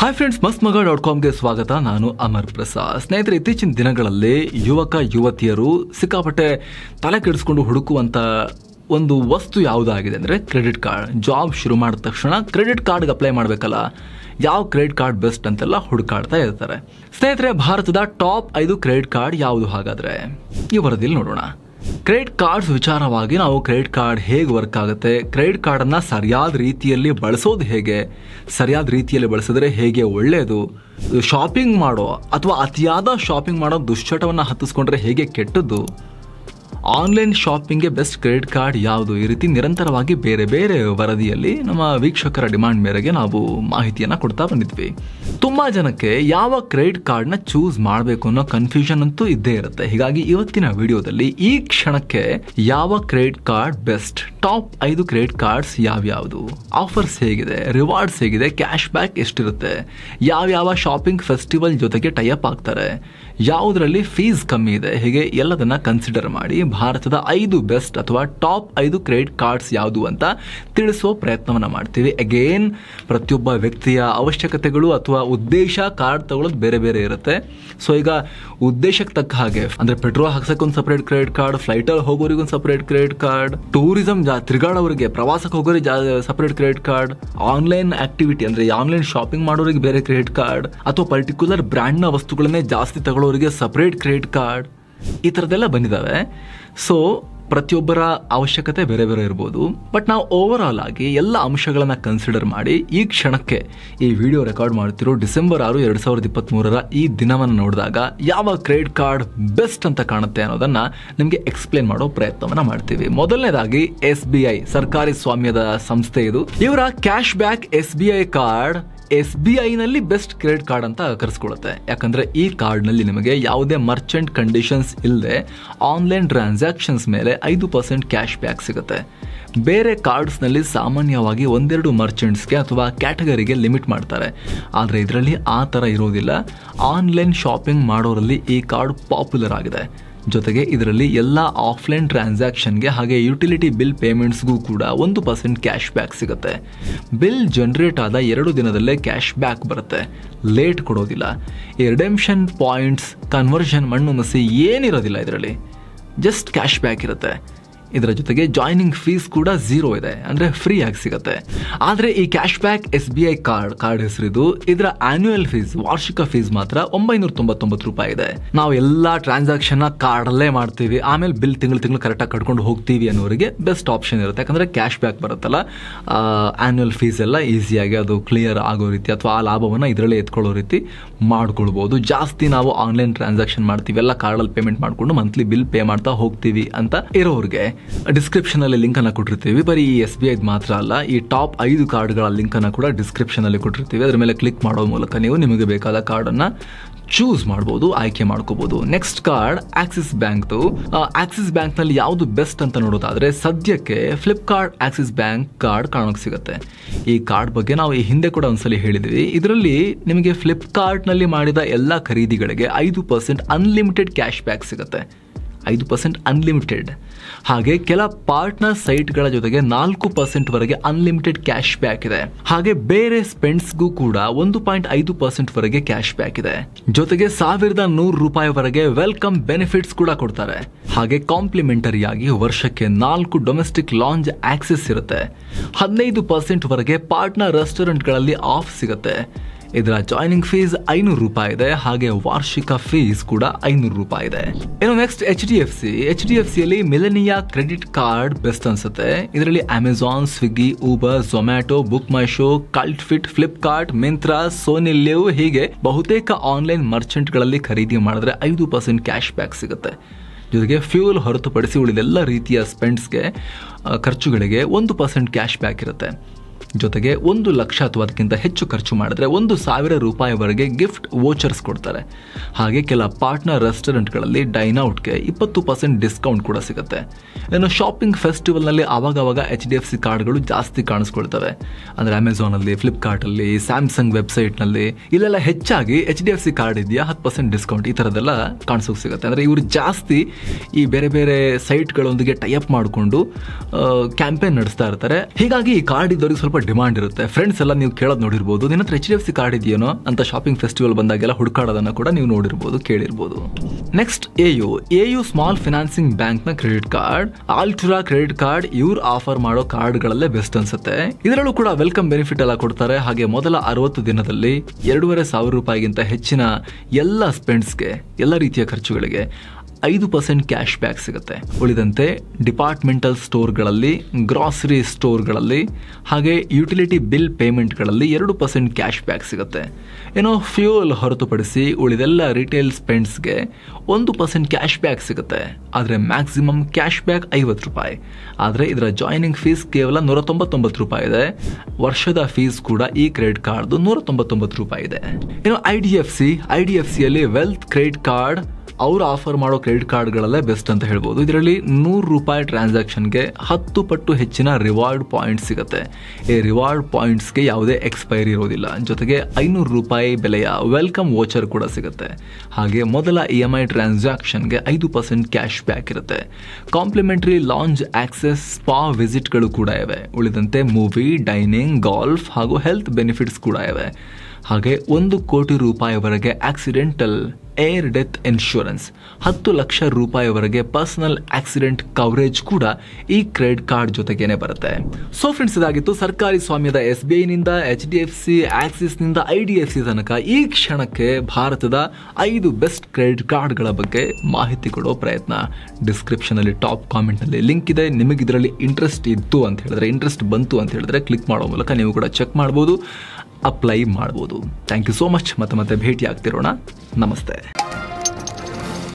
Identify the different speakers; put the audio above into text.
Speaker 1: hi friends ಮಸ್ತ್ ಮಗ dot ಕಾಮ್ಗೆ ಸ್ವಾಗತ ನಾನು ಅಮರ್ ಪ್ರಸಾದ್ ಸ್ನೇಹಿತರೆ ಇತ್ತೀಚಿನ ದಿನಗಳಲ್ಲಿ ಯುವಕ ಯುವತಿಯರು ಸಿಕ್ಕಾಪಟ್ಟೆ ತಲೆ ಕೆಡಿಸ್ಕೊಂಡು ಹುಡುಕುವಂಥ ಒಂದು ವಸ್ತು ಯಾವುದಾಗಿದೆ ಅಂದರೆ ಕ್ರೆಡಿಟ್ ಕಾರ್ಡ್ ಜಾಬ್ ಶುರು ಮಾಡಿದ ತಕ್ಷಣ ಕ್ರೆಡಿಟ್ ಕಾರ್ಡ್ಗೆ ಅಪ್ಲೈ ಮಾಡಬೇಕಲ್ಲ ಯಾವ ಕ್ರೆಡಿಟ್ ಕಾರ್ಡ್ ಬೆಸ್ಟ್ ಅಂತೆಲ್ಲ ಹುಡುಕಾಡ್ತಾ ಇರ್ತಾರೆ ಸ್ನೇಹಿತರೆ ಭಾರತದ ಟಾಪ್ ಐದು ಕ್ರೆಡಿಟ್ ಕಾರ್ಡ್ ಯಾವುದು ಹಾಗಾದರೆ ಈ ವರದಿಯಲ್ಲಿ ನೋಡೋಣ ಕ್ರೆಡಿಟ್ ಕಾರ್ಡ್ಸ್ ವಿಚಾರವಾಗಿ ನಾವು ಕ್ರೆಡಿಟ್ ಕಾರ್ಡ್ ಹೇಗೆ ವರ್ಕ್ ಆಗುತ್ತೆ ಕ್ರೆಡಿಟ್ ಕಾರ್ಡನ್ನು ಸರಿಯಾದ ರೀತಿಯಲ್ಲಿ ಬಳಸೋದು ಹೇಗೆ ಸರಿಯಾದ ರೀತಿಯಲ್ಲಿ ಬಳಸಿದ್ರೆ ಹೇಗೆ ಒಳ್ಳೆಯದು ಶಾಪಿಂಗ್ ಮಾಡೋ ಅಥವಾ ಅತಿಯಾದ ಶಾಪಿಂಗ್ ಮಾಡೋ ದುಶ್ಚಟವನ್ನು ಹತ್ತಿಸ್ಕೊಂಡ್ರೆ ಹೇಗೆ ಕೆಟ್ಟದ್ದು ಆನ್ಲೈನ್ ಶಾಪಿಂಗ್ಗೆ ಬೆಸ್ಟ್ ಕ್ರೆಡಿಟ್ ಕಾರ್ಡ್ ಯಾವುದು ಈ ರೀತಿ ನಿರಂತರವಾಗಿ ಬೇರೆ ಬೇರೆ ವರದಿಯಲ್ಲಿ ನಮ್ಮ ವೀಕ್ಷಕರ ಡಿಮಾಂಡ್ ಮೇರೆಗೆ ನಾವು ಮಾಹಿತಿಯನ್ನು ಕೊಡ್ತಾ ಬಂದಿದ್ವಿ ತುಂಬಾ ಜನಕ್ಕೆ ಯಾವ ಕ್ರೆಡಿಟ್ ಕಾರ್ಡ್ನ ಚೂಸ್ ಮಾಡಬೇಕು ಅನ್ನೋ ಕನ್ಫ್ಯೂಷನ್ ಅಂತೂ ಇದ್ದೇ ಇರುತ್ತೆ ಹೀಗಾಗಿ ಇವತ್ತಿನ ವಿಡಿಯೋದಲ್ಲಿ ಈ ಕ್ಷಣಕ್ಕೆ ಯಾವ ಕ್ರೆಡಿಟ್ ಕಾರ್ಡ್ ಬೆಸ್ಟ್ ಟಾಪ್ ಐದು ಕ್ರೆಡಿಟ್ ಕಾರ್ಡ್ಸ್ ಯಾವ್ಯಾವುದು ಆಫರ್ಸ್ ಹೇಗಿದೆ ರಿವಾರ್ಡ್ಸ್ ಹೇಗಿದೆ ಕ್ಯಾಶ್ ಬ್ಯಾಕ್ ಎಷ್ಟಿರುತ್ತೆ ಯಾವ್ಯಾವ ಶಾಪಿಂಗ್ ಫೆಸ್ಟಿವಲ್ ಜೊತೆಗೆ ಟೈಅಪ್ ಆಗ್ತಾರೆ ಯಾವುದರಲ್ಲಿ ಫೀಸ್ ಕಮ್ಮಿ ಇದೆ ಹೀಗೆ ಎಲ್ಲದನ್ನ ಕನ್ಸಿಡರ್ ಮಾಡಿ ಭಾರತದ ಐದು ಬೆಸ್ಟ್ ಅಥವಾ ಟಾಪ್ ಐದು ಕ್ರೆಡಿಟ್ ಕಾರ್ಡ್ಸ್ ಯಾವುದು ಅಂತ ತಿಳಿಸುವ ಪ್ರಯತ್ನವನ್ನು ಮಾಡ್ತೀವಿ ಅಗೇನ್ ಪ್ರತಿಯೊಬ್ಬ ವ್ಯಕ್ತಿಯ ಅವಶ್ಯಕತೆಗಳು ಅಥವಾ ಉದ್ದೇಶ ಕಾರ್ಡ್ ತಗೊಳ್ಳೋದು ಬೇರೆ ಬೇರೆ ಇರುತ್ತೆ ಸೊ ಈಗ ಉದ್ದೇಶಕ್ಕೆ ತಕ್ಕ ಹಾಗೆ ಅಂದರೆ ಪೆಟ್ರೋಲ್ ಹಾಕ್ಸಕ್ಕೆ ಒಂದು ಸಪ್ರೇಟ್ ಕ್ರೆಡಿಟ್ ಕಾರ್ಡ್ ಫ್ಲೈಟಲ್ಲಿ ಹೋಗೋರಿಗೆ ಒಂದು ಸಪ್ರೇಟ್ ಕ್ರೆಡಿಟ್ ಕಾರ್ಡ್ ಟೂರಿಸಂ ಜಾ ತಿರುಗಾಡೋರಿಗೆ ಪ್ರವಾಸಕ್ಕೆ ಹೋಗೋರಿಗೆ ಜಾ separate credit card online activity ಅಂದರೆ ಆನ್ಲೈನ್ ಶಾಪಿಂಗ್ ಮಾಡೋರಿಗೆ ಬೇರೆ ಕ್ರೆಡಿಟ್ ಕಾರ್ಡ್ ಅಥವಾ ಪರ್ಟಿಕ್ಯುಲರ್ ಬ್ರ್ಯಾಂಡ್ನ ವಸ್ತುಗಳನ್ನೇ ಜಾಸ್ತಿ ತಗೊಳ್ಳೋರಿಗೆ ಸಪ್ರೇಟ್ ಕ್ರೆಡಿಟ್ ಕಾರ್ಡ್ ಈ ಥರದ್ದೆಲ್ಲ ಬಂದಿದ್ದಾವೆ ಸೊ ಪ್ರತಿಯೊಬ್ಬರ ಅವಶ್ಯಕತೆ ಬೇರೆ ಬೇರೆ ಇರ್ಬೋದು ಬಟ್ ನಾವು ಓವರ್ ಆಲ್ ಆಗಿ ಎಲ್ಲ ಅಂಶಗಳನ್ನು ಕನ್ಸಿಡರ್ ಮಾಡಿ ಈ ಕ್ಷಣಕ್ಕೆ ಈ ವಿಡಿಯೋ ರೆಕಾರ್ಡ್ ಮಾಡ್ತಿರೋ ಡಿಸೆಂಬರ್ ಆರು ಎರಡು ಸಾವಿರದ ಇಪ್ಪತ್ತ್ಮೂರರ ಈ ದಿನವನ್ನು ನೋಡಿದಾಗ ಯಾವ ಕ್ರೆಡಿಟ್ ಕಾರ್ಡ್ ಬೆಸ್ಟ್ ಅಂತ ಕಾಣುತ್ತೆ ಅನ್ನೋದನ್ನು ನಿಮಗೆ ಎಕ್ಸ್ಪ್ಲೇನ್ ಮಾಡೋ ಪ್ರಯತ್ನವನ್ನು ಮಾಡ್ತೀವಿ ಮೊದಲನೇದಾಗಿ ಎಸ್ ಬಿ ಐ ಸರ್ಕಾರಿ ಸ್ವಾಮ್ಯದ ಸಂಸ್ಥೆ ಇದು ಇವರ cash back S B I card S B ಐನಲ್ಲಿ ಬೆಸ್ಟ್ ಕ್ರೆಡಿಟ್ ಕಾರ್ಡ್ ಅಂತ ಕರೆಸ್ಕೊಳ್ಳುತ್ತೆ ಯಾಕಂದರೆ ಈ ಕಾರ್ಡ್ನಲ್ಲಿ ನಿಮಗೆ ಯಾವುದೇ ಮರ್ಚೆಂಟ್ ಕಂಡೀಷನ್ಸ್ ಇಲ್ಲದೆ ಆನ್ಲೈನ್ ಟ್ರಾನ್ಸಾಕ್ಷನ್ಸ್ ಮೇಲೆ ಐದು ಪರ್ಸೆಂಟ್ ಕ್ಯಾಶ್ ಬ್ಯಾಕ್ ಸಿಗುತ್ತೆ ಬೇರೆ ಕಾರ್ಡ್ಸ್ನಲ್ಲಿ ಸಾಮಾನ್ಯವಾಗಿ ಒಂದೆರಡು ಮರ್ಚೆಂಟ್ಸ್ಗೆ ಅಥವಾ ಕ್ಯಾಟಗರಿಗೆ ಲಿಮಿಟ್ ಮಾಡ್ತಾರೆ ಆದರೆ ಇದರಲ್ಲಿ ಆ ಥರ ಇರೋದಿಲ್ಲ ಆನ್ಲೈನ್ ಶಾಪಿಂಗ್ ಮಾಡೋರಲ್ಲಿ ಈ ಕಾರ್ಡ್ ಪಾಪ್ಯುಲರ್ ಆಗಿದೆ ಜೊತೆಗೆ ಇದರಲ್ಲಿ ಎಲ್ಲ ಆಫ್ಲೈನ್ ಟ್ರಾನ್ಸಾಕ್ಷನ್ಗೆ ಹಾಗೆ ಯುಟಿಲಿಟಿ ಬಿಲ್ ಪೇಮೆಂಟ್ಸ್ಗೂ ಕೂಡ ಒಂದು ಪರ್ಸೆಂಟ್ ಕ್ಯಾಶ್ ಬ್ಯಾಕ್ ಸಿಗುತ್ತೆ ಬಿಲ್ ಜನ್ರೇಟ್ ಆದ ಎರಡು ದಿನದಲ್ಲೇ ಕ್ಯಾಶ್ ಬ್ಯಾಕ್ ಬರುತ್ತೆ ಲೇಟ್ ಕೊಡೋದಿಲ್ಲ ಈ ಪಾಯಿಂಟ್ಸ್ ಕನ್ವರ್ಷನ್ ಮಣ್ಣು ಮಸಿ ಏನಿರೋದಿಲ್ಲ ಇದರಲ್ಲಿ ಜಸ್ಟ್ ಕ್ಯಾಶ್ ಬ್ಯಾಕ್ ಇರುತ್ತೆ ಇದರ ಜೊತೆಗೆ ಜಾಯ್ನಿಂಗ್ ಫೀಸ್ ಕೂಡ ಝೀರೋ ಇದೆ ಅಂದ್ರೆ ಫ್ರೀ ಆಗಿ ಸಿಗುತ್ತೆ ಆದರೆ ಈ cash back S B I card card ಹೆಸರಿದು ಇದರ ಆನ್ಯುಯಲ್ ಫೀಸ್ ವಾರ್ಷಿಕ ಫೀಸ್ ಮಾತ್ರ ಒಂಬೈನೂರ ತೊಂಬತ್ತೊಂಬತ್ತು ರೂಪಾಯಿ ಇದೆ ನಾವು ಎಲ್ಲಾ ಟ್ರಾನ್ಸಾಕ್ಷನ್ ಕಾರ್ಡಲ್ಲೇ ಮಾಡ್ತೀವಿ ಆಮೇಲೆ ಬಿಲ್ ತಿಂಗಳು ತಿಂಗಳು ಆಗಿ ಕಟ್ಕೊಂಡು ಹೋಗ್ತೀವಿ ಅನ್ನೋರಿಗೆ ಬೆಸ್ಟ್ ಆಪ್ಷನ್ ಇರುತ್ತೆ ಯಾಕಂದ್ರೆ ಕ್ಯಾಶ್ ಬ್ಯಾಕ್ ಬರುತ್ತಲ್ಲ ಆನ್ಯುಯಲ್ ಫೀಸ್ ಎಲ್ಲ ಈಸಿಯಾಗಿ ಅದು ಕ್ಲಿಯರ್ ಆಗೋ ರೀತಿ ಅಥವಾ ಆ ಲಾಭವನ್ನು ಇದರಲ್ಲೇ ಎತ್ಕೊಳ್ಳೋ ರೀತಿ ಮಾಡ್ಕೊಳ್ಬಹುದು ಜಾಸ್ತಿ ನಾವು ಆನ್ಲೈನ್ ಟ್ರಾನ್ಸಾಕ್ಷನ್ ಮಾಡ್ತೀವಿ ಎಲ್ಲ ಕಾರ್ಡಲ್ಲಿ ಪೇಮೆಂಟ್ ಮಾಡಿಕೊಂಡು ಮಂತ್ಲಿ ಬಿಲ್ ಪೇ ಮಾಡ್ತಾ ಹೋಗ್ತೀವಿ ಅಂತ ಇರೋರಿಗೆ ಡಿಸ್ಕ್ರಿಪ್ಷನಲ್ಲಿ ಲಿಂಕನ್ನು ಕೊಟ್ಟಿರ್ತೀವಿ ಬರೀ ಈ ಎಸ್ ಬಿ ಐದು ಮಾತ್ರ ಅಲ್ಲ ಈ ಟಾಪ್ ಐದು ಕಾರ್ಡ್ಗಳ ಲಿಂಕನ್ನು ಕೂಡ ಡಿಸ್ಕ್ರಿಪ್ಷನಲ್ಲಿ ಕೊಟ್ಟಿರ್ತೀವಿ ಅದರ ಮೇಲೆ ಕ್ಲಿಕ್ ಮಾಡೋ ಮೂಲಕ ನೀವು ನಿಮಗೆ ಬೇಕಾದ ಕಾರ್ಡನ್ನು ಚೂಸ್ ಮಾಡ್ಬೋದು ಆಯ್ಕೆ ಮಾಡ್ಕೋಬಹುದು ನೆಕ್ಸ್ಟ್ ಕಾರ್ಡ್ ಆಕ್ಸಿಸ್ ಬ್ಯಾಂಕ್ದು ಆಕ್ಸಿಸ್ ಬ್ಯಾಂಕ್ನಲ್ಲಿ ಯಾವುದು ಬೆಸ್ಟ್ ಅಂತ ನೋಡೋದಾದ್ರೆ ಸದ್ಯಕ್ಕೆ ಫ್ಲಿಪ್ಕಾರ್ಟ್ ಆಕ್ಸಿಸ್ ಬ್ಯಾಂಕ್ ಕಾರ್ಡ್ ಕಾಣೋಕೆ ಸಿಗುತ್ತೆ ಈ ಕಾರ್ಡ್ ಬಗ್ಗೆ ನಾವು ಈ ಹಿಂದೆ ಕೂಡ ಒಂದ್ಸಲಿ ಹೇಳಿದ್ವಿ ಇದರಲ್ಲಿ ನಿಮಗೆ ಫ್ಲಿಪ್ಕಾರ್ಟ್ನಲ್ಲಿ ಮಾಡಿದ ಎಲ್ಲ ಖರೀದಿಗಳಿಗೆ ಐದು ಪರ್ಸೆಂಟ್ ಅನ್ಲಿಮಿಟೆಡ್ ಕ್ಯಾಶ್ ಬ್ಯಾಕ್ ಸಿಗುತ್ತೆ ಐದು ಪರ್ಸೆಂಟ್ ಅನ್ಲಿಮಿಟೆಡ್ ಹಾಗೆ ಕೆಲ ಪಾರ್ಟ್ನರ್ ಸೈಟ್ಗಳ ಜೊತೆಗೆ ನಾಲ್ಕು ವರೆಗೆ ಅನ್ಲಿಮಿಟೆಡ್ ಕ್ಯಾಶ್ ಬ್ಯಾಕ್ ಇದೆ ಹಾಗೆ ಬೇರೆ ಸ್ಪೆಂಡ್ಸ್ಗೂ ಕೂಡ ಒಂದು ಪಾಯಿಂಟ್ ಐದು ಪರ್ಸೆಂಟ್ವರೆಗೆ ಕ್ಯಾಶ್ ಬ್ಯಾಕ್ ಇದೆ ಜೊತೆಗೆ ಸಾವಿರದ ನೂರು ವರೆಗೆ ವೆಲ್ಕಮ್ ಬೆನಿಫಿಟ್ಸ್ ಕೂಡ ಕೊಡ್ತಾರೆ ಹಾಗೆ ಕಾಂಪ್ಲಿಮೆಂಟರಿ ಆಗಿ ವರ್ಷಕ್ಕೆ ನಾಲ್ಕು ಡೊಮೆಸ್ಟಿಕ್ ಲಾಂಜ್ ಆಕ್ಸೆಸ್ ಇರುತ್ತೆ ಹದಿನೈದು ವರೆಗೆ ಪಾರ್ಟ್ನರ್ ರೆಸ್ಟೋರೆಂಟ್ಗಳಲ್ಲಿ ಆಫ್ ಸಿಗುತ್ತೆ ಇದರ ಜಾಯ್ನಿಂಗ್ ಫೀಸ್ ಐನೂರು ರೂಪಾಯಿ ಇದೆ ಹಾಗೆ ವಾರ್ಷಿಕ ಫೀಸ್ ಕೂಡ ಐನೂರು ರೂಪಾಯಿ ಇದೆ ಇನ್ನು next H D F C H D F ಸಿಯಲ್ಲಿ ಮಿಲನಿಯಾ ಕ್ರೆಡಿಟ್ ಕಾರ್ಡ್ ಬೆಸ್ಟ್ ಅನ್ಸುತ್ತೆ ಇದರಲ್ಲಿ Amazon Swiggy Uber Zomato Book My Show Cult Fit Flipkart Myntra Sony LIV ಹೀಗೆ ಬಹುತೇಕ ಆನ್ಲೈನ್ ಮರ್ಚೆಂಟ್ ಗಳಲ್ಲಿ ಖರೀದಿ ಮಾಡಿದ್ರೆ ಐದು ಪರ್ಸೆಂಟ್ ಕ್ಯಾಶ್ ಬ್ಯಾಕ್ ಸಿಗುತ್ತೆ ಜೊತೆಗೆ ಫ್ಯೂಲ್ ಹೊರತುಪಡಿಸಿ ಉಳಿದೆಲ್ಲ ರೀತಿಯ ಸ್ಪೆಂಡ್ಸ್ಗೆ ಖರ್ಚುಗಳಿಗೆ ಒಂದು ಪರ್ಸೆಂಟ್ ಕ್ಯಾಶ್ ಬ್ಯಾಕ್ ಇರುತ್ತೆ ಜೊತೆಗೆ ಒಂದು ಲಕ್ಷ ಅಥವಾ ಅದಕ್ಕಿಂತ ಹೆಚ್ಚು ಖರ್ಚು ಮಾಡಿದ್ರೆ ಒಂದು ಸಾವಿರ ರೂಪಾಯಿವರೆಗೆ ಗಿಫ್ಟ್ ವೋಚರ್ಸ್ ಕೊಡ್ತಾರೆ ಹಾಗೆ ಕೆಲ ಪಾರ್ಟ್ನರ್ ರೆಸ್ಟೋರೆಂಟ್ಗಳಲ್ಲಿ ಡೈನೌಟ್ಗೆ ಇಪ್ಪತ್ತು ಪರ್ಸೆಂಟ್ ಡಿಸ್ಕೌಂಟ್ ಕೂಡ ಸಿಗುತ್ತೆ ಇನ್ನು ಶಾಪಿಂಗ್ ಫೆಸ್ಟಿವಲ್ನಲ್ಲಿ ಆವಾಗವಾಗ ಎಚ್ ಡಿ ಎಫ್ ಸಿ ಕಾರ್ಡ್ಗಳು ಜಾಸ್ತಿ ಕಾಣಿಸ್ಕೊಳ್ತವೆ ಅಂದರೆ ಅಮೆಝಾನಲ್ಲಿ ಫ್ಲಿಪ್ಕಾರ್ಟಲ್ಲಿ ಸ್ಯಾಮ್ಸಂಗ್ ವೆಬ್ಸೈಟ್ನಲ್ಲಿ ಇಲ್ಲೆಲ್ಲ ಹೆಚ್ಚಾಗಿ H D F C card ಇದೆಯಾ ಹತ್ತು ಪರ್ಸೆಂಟ್ ಡಿಸ್ಕೌಂಟ್ ಈ ಥರದ್ದೆಲ್ಲ ಕಾಣಿಸೋಕೆ ಸಿಗುತ್ತೆ ಅಂದರೆ ಇವರು ಜಾಸ್ತಿ ಈ ಬೇರೆ ಬೇರೆ ಸೈಟ್ಗಳೊಂದಿಗೆ ಟೈಅಪ್ ಮಾಡಿಕೊಂಡು ಕ್ಯಾಂಪೇನ್ ನಡೆಸ್ತಾ ಇರ್ತಾರೆ ಹೀಗಾಗಿ ಈ ಕಾರ್ಡ್ ಇದ್ದವರಿಗೆ ಸ್ವಲ್ಪ ಡಿಮಾಂಡ್ ಇರುತ್ತೆ ಫ್ರೆಂಡ್ಸ್ ಎಲ್ಲ ನೀವು ಕೇಳೋದು ನೋಡಿರ್ಬೋದು ನಿನ್ನ ಹತ್ರ H D F C card ಇದೆಯೋ ಅಂತ ಶಾಪಿಂಗ್ ಫೆಸ್ಟಿವಲ್ ಬಂದಾಗೆಲ್ಲ ಹುಡುಕಾಡೋದನ್ನ ಕೂಡ ನೀವು ನೋಡಿರ್ಬೋದು ಕೇಳಿರ್ಬೋದು next A U A U small financing bank ನ credit card Altura credit card ಇವ್ರು ಆಫರ್ ಮಾಡೋ ಕಾರ್ಡ್ ಗಳಲ್ಲೇ ಬೆಸ್ಟ್ ಅನ್ಸುತ್ತೆ ಇದರಲ್ಲೂ ಕೂಡ ವೆಲ್ಕಮ್ ಬೆನಿಫಿಟ್ ಎಲ್ಲ ಕೊಡ್ತಾರೆ ಹಾಗೆ ಮೊದಲ ಅರವತ್ತು ದಿನದಲ್ಲಿ ಎರಡೂವರೆ ಸಾವಿರ ರೂಪಾಯಿಗಿಂತ ಹೆಚ್ಚಿನ ಎಲ್ಲ ಸ್ಪೆಂಡ್ಸ್ಗೆ ಎಲ್ಲ ರೀತಿಯ ಖರ್ಚುಗಳಿಗೆ ಐದು ಪರ್ಸೆಂಟ್ ಕ್ಯಾಶ್ ಬ್ಯಾಕ್ ಸಿಗುತ್ತೆ ಉಳಿದಂತೆ ಡಿಪಾರ್ಟ್ಮೆಂಟಲ್ ಸ್ಟೋರ್ಗಳಲ್ಲಿ ಗ್ರಾಸರಿ ಸ್ಟೋರ್ಗಳಲ್ಲಿ ಹಾಗೆ ಯುಟಿಲಿಟಿ ಬಿಲ್ ಪೇಮೆಂಟ್ಗಳಲ್ಲಿ ಎರಡು ಪರ್ಸೆಂಟ್ ಕ್ಯಾಶ್ ಬ್ಯಾಕ್ ಸಿಗುತ್ತೆ ಏನೋ ಫ್ಯೂಯಲ್ ಹೊರತುಪಡಿಸಿ ಉಳಿದೆಲ್ಲ ರಿಟೇಲ್ ಸ್ಪೆಂಡ್ಸ್ಗೆ ಒಂದು ಪರ್ಸೆಂಟ್ ಕ್ಯಾಶ್ ಬ್ಯಾಕ್ ಸಿಗುತ್ತೆ ಆದರೆ ಮ್ಯಾಕ್ಸಿಮಮ್ ಕ್ಯಾಶ್ ಬ್ಯಾಕ್ ಐವತ್ತು ರೂಪಾಯಿ ಆದರೆ ಇದರ ಜಾಯ್ನಿಂಗ್ ಫೀಸ್ ಕೇವಲ ನೂರ ತೊಂಬತ್ತೊಂಬತ್ತು ರೂಪಾಯಿ ಇದೆ ವರ್ಷದ ಫೀಸ್ ಕೂಡ ಈ ಕ್ರೆಡಿಟ್ ಕಾರ್ಡ್ದು ನೂರ ತೊಂಬತ್ತೊಂಬತ್ತು ರೂಪಾಯಿ ಇದೆ ಇನ್ನು I D F C I D F ಸಿಯಲ್ಲಿ ವೆಲ್ತ್ ಕ್ರೆಡಿಟ್ ಕಾರ್ಡ್ ಅವರು ಆಫರ್ ಮಾಡೋ ಕ್ರೆಡಿಟ್ ಕಾರ್ಡ್ಗಳಲ್ಲೇ ಬೆಸ್ಟ್ ಅಂತ ಹೇಳ್ಬೋದು ಇದರಲ್ಲಿ ನೂರು ರೂಪಾಯಿ ಟ್ರಾನ್ಸಾಕ್ಷನ್ಗೆ ಹತ್ತು ಪಟ್ಟು ಹೆಚ್ಚಿನ ರಿವಾರ್ಡ್ ಪಾಯಿಂಟ್ಸ್ ಸಿಗುತ್ತೆ ಈ ರಿವಾರ್ಡ್ ಪಾಯಿಂಟ್ಸ್ಗೆ ಯಾವುದೇ ಎಕ್ಸ್ಪೈರಿ ಇರೋದಿಲ್ಲ ಜೊತೆಗೆ ಐನೂರು ರೂಪಾಯಿ ಬೆಲೆಯ ವೆಲ್ಕಮ್ ವೋಚರ್ ಕೂಡ ಸಿಗುತ್ತೆ ಹಾಗೆ ಮೊದಲ ಇ ಎಮ್ ಐ ಟ್ರಾನ್ಸಾಕ್ಷನ್ಗೆ ಐದು ಪರ್ಸೆಂಟ್ ಕ್ಯಾಶ್ ಬ್ಯಾಕ್ ಇರುತ್ತೆ ಕಾಂಪ್ಲಿಮೆಂಟರಿ ಲಾಂಜ್ ಆಕ್ಸೆಸ್ ಸ್ಪಾ ವಿಸಿಟ್ಗಳು ಕೂಡ ಇವೆ ಉಳಿದಂತೆ ಮೂವಿ ಡೈನಿಂಗ್ ಗಾಲ್ಫ್ ಹಾಗೂ ಹೆಲ್ತ್ ಬೆನಿಫಿಟ್ಸ್ ಕೂಡ ಇವೆ ಹಾಗೆ ಒಂದು ಕೋಟಿ ರೂಪಾಯಿವರೆಗೆ ಆಕ್ಸಿಡೆಂಟಲ್ ಏರ್ ಡೆತ್ ಇನ್ಶೂರೆನ್ಸ್ ಹತ್ತು ಲಕ್ಷ ರೂಪಾಯಿವರೆಗೆ ಪರ್ಸನಲ್ ಆಕ್ಸಿಡೆಂಟ್ ಕವರೇಜ್ ಕೂಡ ಈ ಕ್ರೆಡಿಟ್ ಕಾರ್ಡ್ ಜೊತೆಗೇನೆ ಬರುತ್ತೆ ಸೊ ಫ್ರೆಂಡ್ಸ್ ಇದಾಗಿತ್ತು ಸರ್ಕಾರಿ ಸ್ವಾಮ್ಯದ ಎಸ್ ಬಿ ಐನಿಂದ ಎಚ್ ಡಿ ಎಫ್ ಸಿ ಆಕ್ಸಿಸ್ನಿಂದ ಐ ಡಿ ಎಫ್ ಸಿ ತನಕ ಈ ಕ್ಷಣಕ್ಕೆ ಭಾರತದ ಐದು ಬೆಸ್ಟ್ ಕ್ರೆಡಿಟ್ ಕಾರ್ಡ್ಗಳ ಬಗ್ಗೆ ಮಾಹಿತಿ ಕೊಡೋ ಪ್ರಯತ್ನ ಡಿಸ್ಕ್ರಿಪ್ಷನಲ್ಲಿ ಟಾಪ್ ಕಾಮೆಂಟ್ನಲ್ಲಿ ಲಿಂಕ್ ಇದೆ ನಿಮಗೆ ಇದರಲ್ಲಿ ಇಂಟ್ರೆಸ್ಟ್ ಇತ್ತು ಅಂತ ಹೇಳಿದ್ರೆ ಇಂಟ್ರೆಸ್ಟ್ ಬಂತು ಅಂತ ಹೇಳಿದ್ರೆ ಕ್ಲಿಕ್ ಮಾಡೋ ಮೂಲಕ ನೀವು ಕೂಡ ಚೆಕ್ ಮಾಡ್ಬೋದು ಅಪ್ಲೈ ಮಾಡ್ಬೋದು ಥ್ಯಾಂಕ್ ಯು ಸೋ ಮಚ್ ಮತ್ತೆ ಮತ್ತೆ ಭೇಟಿ ಆಗ್ತಿರೋಣ ನಮಸ್ತೆ